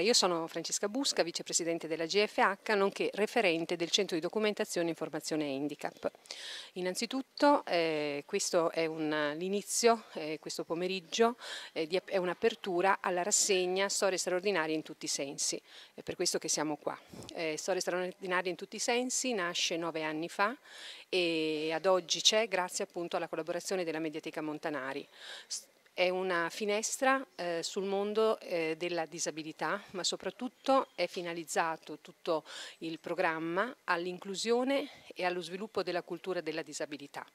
Io sono Francesca Busca, vicepresidente della GFH, nonché referente del Centro di Documentazione e Informazione Handicap. Innanzitutto eh, questo è l'inizio, eh, questo pomeriggio, eh, di, è un'apertura alla rassegna Storie straordinarie in tutti i sensi. È per questo che siamo qua. Eh, Storie straordinarie in tutti i sensi nasce nove anni fa e ad oggi c'è grazie appunto alla collaborazione della Mediateca Montanari è una finestra eh, sul mondo eh, della disabilità, ma soprattutto è finalizzato tutto il programma all'inclusione e allo sviluppo della cultura della disabilità.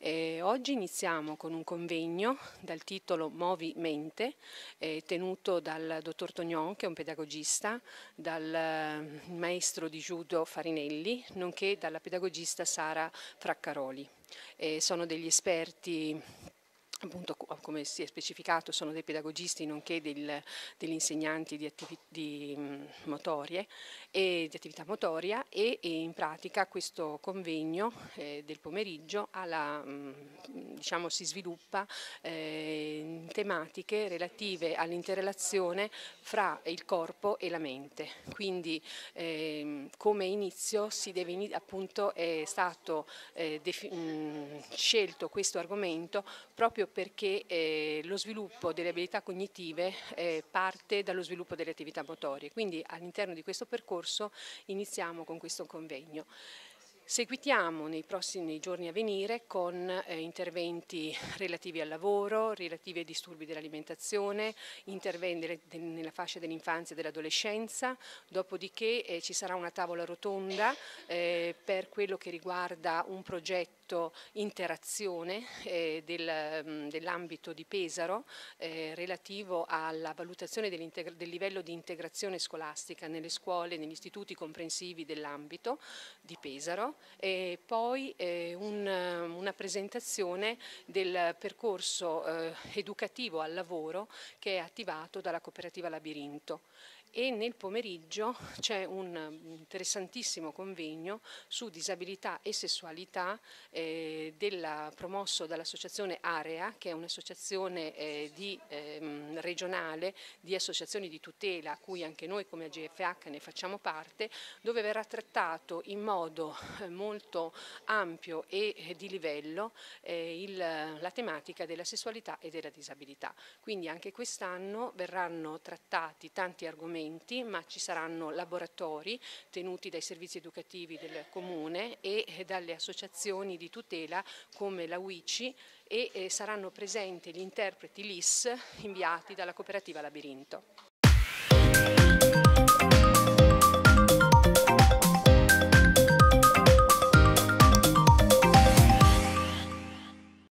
Eh, oggi iniziamo con un convegno dal titolo Movi Mente, eh, tenuto dal dottor Tognon, che è un pedagogista, dal eh, maestro di judo Farinelli, nonché dalla pedagogista Sara Fraccaroli. sono degli esperti appunto come si è specificato sono dei pedagogisti nonché del, degli insegnanti di, di, mm, motorie e di attività motoria e, e in pratica questo convegno eh, del pomeriggio alla, mm, diciamo, si sviluppa eh, tematiche relative all'interrelazione fra il corpo e la mente. Quindi ehm, come inizio deve, appunto, è stato eh, mh, mm, scelto questo argomento proprio perché eh, lo sviluppo delle abilità cognitive eh, parte dallo sviluppo delle attività motorie. Quindi all'interno di questo percorso iniziamo con questo convegno. Seguitiamo nei prossimi giorni a venire con eh, interventi relativi al lavoro, relativi ai disturbi dell'alimentazione, interventi de, de, nella fascia dell'infanzia e dell'adolescenza, dopodiché eh, ci sarà una tavola rotonda eh, per quello che riguarda un progetto interazione eh, del, mm, dell'ambito di Pesaro eh, relativo alla valutazione del livello di integrazione scolastica nelle scuole e negli istituti comprensivi dell'ambito di Pesaro e poi eh, un, eh, una presentazione del percorso eh, educativo al lavoro che è attivato dalla cooperativa Labirinto e nel pomeriggio c'è un eh, interessantissimo convegno su disabilità e sessualità eh, della, promosso dall'associazione Area, che è un'associazione eh, di, eh, regionale di associazioni di tutela, a cui anche noi come AGFH ne facciamo parte, dove verrà trattato in modo eh, molto ampio e eh, di livello il, la tematica della sessualità e della disabilità. Quindi anche quest'anno verranno trattati tanti argomenti appuntamenti, ma ci saranno laboratori tenuti dai servizi educativi del Comune e eh, dalle associazioni di tutela come la UICI e eh, saranno presenti gli interpreti LIS inviati dalla cooperativa Labirinto.